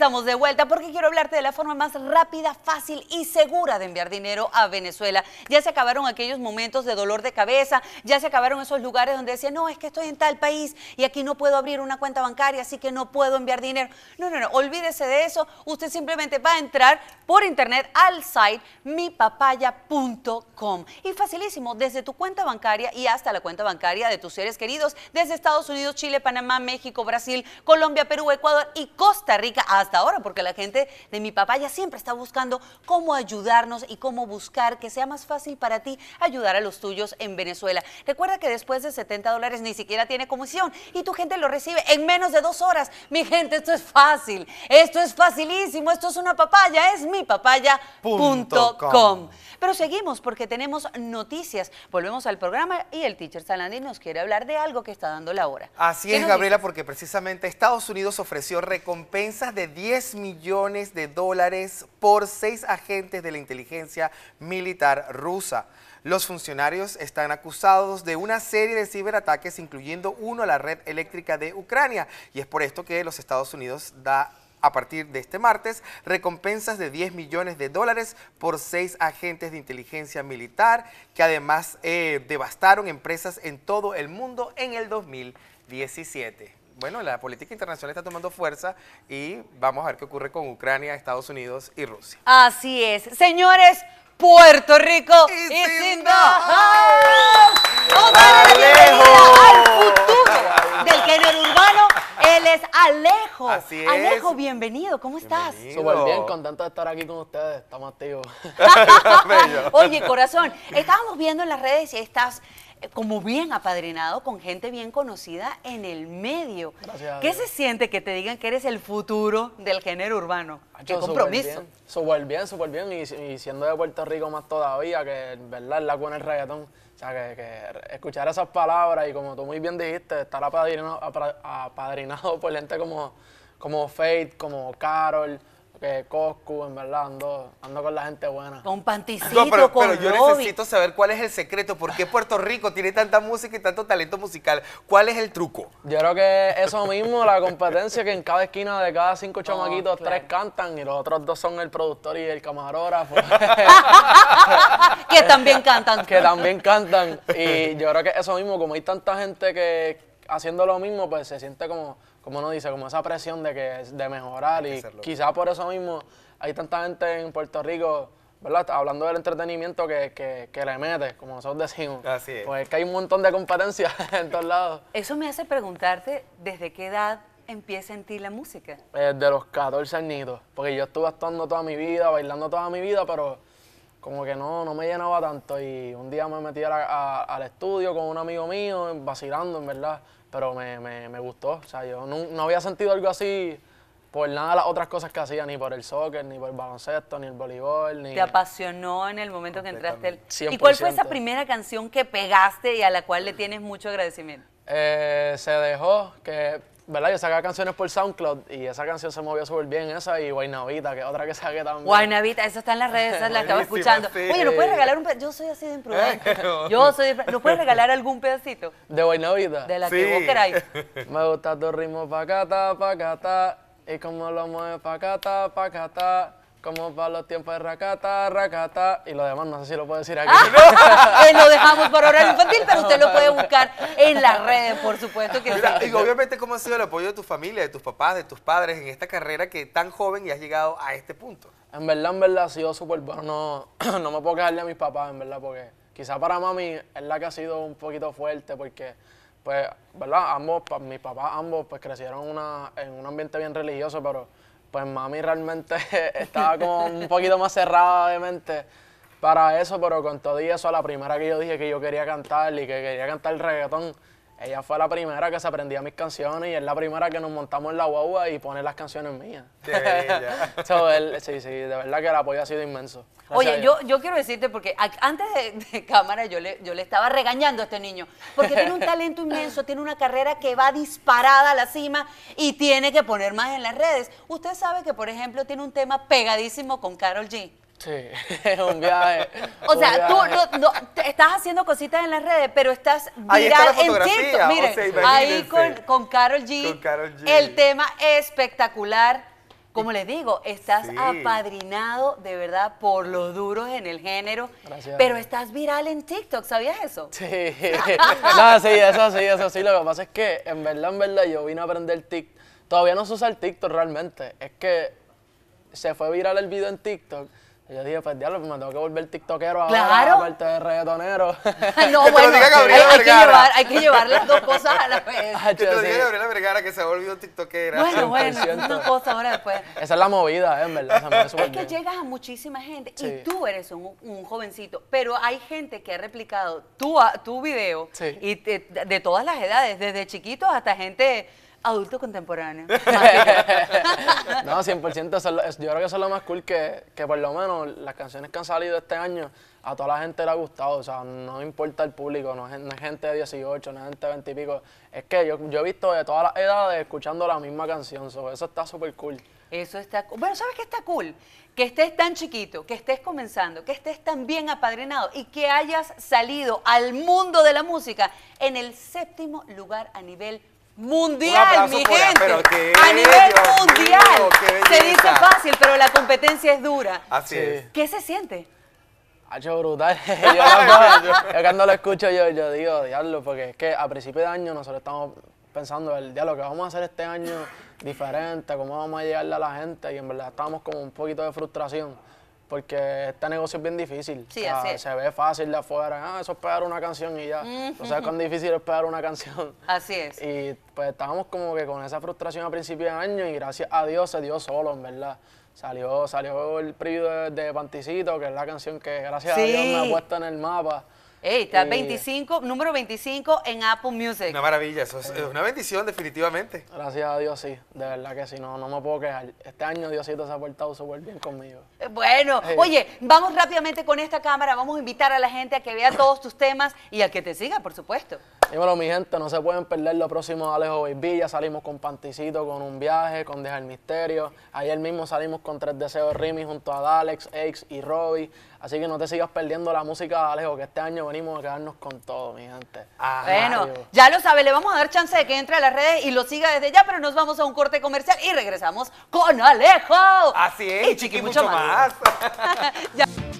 estamos de vuelta porque quiero hablarte de la forma más rápida, fácil y segura de enviar dinero a Venezuela. Ya se acabaron aquellos momentos de dolor de cabeza, ya se acabaron esos lugares donde decían, no, es que estoy en tal país y aquí no puedo abrir una cuenta bancaria, así que no puedo enviar dinero. No, no, no, olvídese de eso. Usted simplemente va a entrar por internet al site mipapaya.com y facilísimo, desde tu cuenta bancaria y hasta la cuenta bancaria de tus seres queridos, desde Estados Unidos, Chile, Panamá, México, Brasil, Colombia, Perú, Ecuador y Costa Rica hasta hasta ahora, porque la gente de mi Papaya siempre está buscando cómo ayudarnos y cómo buscar que sea más fácil para ti ayudar a los tuyos en Venezuela. Recuerda que después de 70 dólares ni siquiera tiene comisión y tu gente lo recibe en menos de dos horas. Mi gente, esto es fácil, esto es facilísimo, esto es una papaya, es mi papaya.com. Pero seguimos porque tenemos noticias. Volvemos al programa y el teacher Salandi nos quiere hablar de algo que está dando la hora. Así es, Gabriela, porque precisamente Estados Unidos ofreció recompensas de 10%. 10 millones de dólares por seis agentes de la inteligencia militar rusa. Los funcionarios están acusados de una serie de ciberataques, incluyendo uno a la red eléctrica de Ucrania, y es por esto que los Estados Unidos da a partir de este martes recompensas de 10 millones de dólares por seis agentes de inteligencia militar que además eh, devastaron empresas en todo el mundo en el 2017 bueno, la política internacional está tomando fuerza y vamos a ver qué ocurre con Ucrania, Estados Unidos y Rusia. Así es. Señores, Puerto Rico y, la bienvenida al futuro del género urbano. Él es Alejo. Así es. Alejo, bienvenido. ¿Cómo estás? Súper bien, contento de estar aquí con ustedes. Estamos Oye, corazón, estábamos viendo en las redes y estás como bien apadrinado con gente bien conocida en el medio. Gracias, ¿Qué se siente que te digan que eres el futuro del género urbano? ¡Qué compromiso! Súper bien, súper bien, y, siendo de Puerto Rico más todavía, que verdad la con el reggaetón. O sea, que, escuchar esas palabras y como tú muy bien dijiste, estar apadrinado, apadrinado por gente como, como Faith, como Carol, que Coscu, en verdad, ando, con la gente buena. Con panticito, con pero, pero yo necesito saber cuál es el secreto, por qué Puerto Rico tiene tanta música y tanto talento musical. ¿Cuál es el truco? Yo creo que eso mismo, la competencia que en cada esquina de cada cinco chamaquitos, tres cantan y los otros dos son el productor y el camarógrafo. que también cantan. que también cantan. Y yo creo que eso mismo, como hay tanta gente que haciendo lo mismo, pues se siente como como uno dice, como esa presión de, que, de mejorar y quizás por eso mismo hay tanta gente en Puerto Rico, ¿verdad? Hablando del entretenimiento que, le mete, como nosotros decimos. Así es. Pues que hay un montón de competencias en todos lados. Eso me hace preguntarte, ¿desde qué edad empieza en ti la música? Desde eh, los 14 añitos, porque yo estuve actuando toda mi vida, bailando toda mi vida, pero como que no, no me llenaba tanto y un día me metí al estudio con un amigo mío, vacilando en verdad, pero me, me, me gustó. O sea, yo no, había sentido algo así por nada de las otras cosas que hacía, ni por el soccer, ni por el baloncesto, ni el voleibol. Ni... Te apasionó en el momento que entraste. El... ¿Y cuál fue esa primera canción que pegaste y a la cual le tienes mucho agradecimiento? Eh, se dejó, que ¿verdad? Yo sacaba canciones por SoundCloud y esa canción se movió súper bien, esa y Guaynavita, que otra que saqué también. Guaynavita, esa está en las redes, esa la estaba escuchando. Oye, ¿nos puedes regalar un pedacito? Yo soy así de imprudente. Yo soy ¿Nos puedes regalar algún pedacito? ¿De Guaynavita? De la que vos queráis. Me gusta tu ritmo, pacata, pacata, y como lo mueves, pa' pacata. ¿Cómo van los tiempos de racata, racata, y lo demás no sé si lo puedo decir aquí. Ah, eh, lo dejamos para hora infantil, pero usted lo puede buscar en las redes, por supuesto que Y obviamente, ¿cómo ha sido el apoyo de tu familia, de tus papás, de tus padres en esta carrera que tan joven y has llegado a este punto? En verdad, en verdad ha sido súper bueno. No, me puedo quejarle a mis papás, en verdad, porque quizá para mami es la que ha sido un poquito fuerte, porque pues, ¿verdad? Ambos, mis papás ambos, pues crecieron una, en un ambiente bien religioso, pero pues mami realmente estaba como un poquito más cerrada de mente para eso, pero con todo eso, la primera que yo dije que yo quería cantar y que quería cantar el reggaetón, ella fue la primera que se aprendía mis canciones y es la primera que nos montamos en la guagua y pone las canciones mías. sí, sí, de verdad que el apoyo ha sido inmenso. Oye, yo, yo quiero decirte, porque antes de, cámara yo le, yo le estaba regañando a este niño, porque tiene un talento inmenso, tiene una carrera que va disparada a la cima y tiene que poner más en las redes. Usted sabe que, por ejemplo, tiene un tema pegadísimo con Carol G. Sí, es un viaje. o sea, tú no, estás haciendo cositas en las redes, pero estás viral en TikTok. mire, ahí con, con, Carol G, El tema espectacular. Como les digo, estás apadrinado de verdad por los duros en el género, Gracias. pero estás viral en TikTok, ¿sabías eso? Sí, no, sí, eso sí, eso sí, lo que pasa es que en verdad, en verdad yo vine a aprender TikTok, todavía no se usa el TikTok realmente, es que se fue viral el video en TikTok, yo dije, pues diablo, pues me tengo que volver tiktokero ahora, ¿Claro? aparte de reggaetonero. no, bueno, hay, que llevar, hay que llevar las dos cosas a la vez. te Gabriela Vergara que se ha volvido tiktokera. Bueno, bueno, una cosa ahora después. Esa es la movida, ¿eh? en verdad. Esa es que llegas a muchísima gente y tú eres un, un, jovencito, pero hay gente que ha replicado tu, tu video y de todas las edades, desde chiquitos hasta gente adulto contemporáneo. no, 100%. yo creo que eso es lo más cool que, que por lo menos las canciones que han salido este año a toda la gente le ha gustado. O sea, no importa el público, no es, no gente de 18, no es gente de 20 y pico. Es que yo, yo he visto de todas las edades escuchando la misma canción. eso está súper cool. Eso está cool. Bueno, ¿sabes qué está cool? Que estés tan chiquito, que estés comenzando, que estés tan bien apadrinado y que hayas salido al mundo de la música en el séptimo lugar a nivel mundial, mi gente. a nivel mundial. se dice fácil, pero la competencia es dura. Así es. ¿Qué se siente? Ha hecho brutal. yo, no lo escucho yo, yo digo, diablo, porque es que a principio de año nosotros estamos pensando el diablo que vamos a hacer este año diferente, cómo vamos a llegarle a la gente y en verdad estamos como un poquito de frustración porque este negocio es bien difícil. Ah, se ve fácil de afuera, ah, eso es pegar una canción y ya. o No sabes cuán difícil es pegar una canción. Así es. Y pues estábamos como que con esa frustración a principios de año y gracias a Dios se dio solo, en verdad. Salió, salió el preview de, Panticito, que es la canción que gracias a Dios me ha puesto en el mapa está 25, eh. número 25 en Apple Music. Una maravilla, eso es, una bendición definitivamente. Gracias a Dios, sí, de verdad que sí, no, no me puedo quejar. Este año Diosito se ha portado súper bien conmigo. Eh, bueno, oye, vamos rápidamente con esta cámara, vamos a invitar a la gente a que vea todos tus temas y al que te siga, por supuesto. Dímelo, mi gente, no se pueden perder lo próximo de Alejo Villa. Salimos con Panticito, con un viaje, con Deja el Misterio. Ayer mismo salimos con Tres Deseos Rimi junto a Dalex, Aix y Robbie. Así que no te sigas perdiendo la música de Alejo, que este año venimos a quedarnos con todo, mi gente. bueno, ya lo sabe, le vamos a dar chance de que entre a las redes y lo siga desde ya, pero nos vamos a un corte comercial y regresamos con Alejo. Así es, y Chiqui, mucho, más.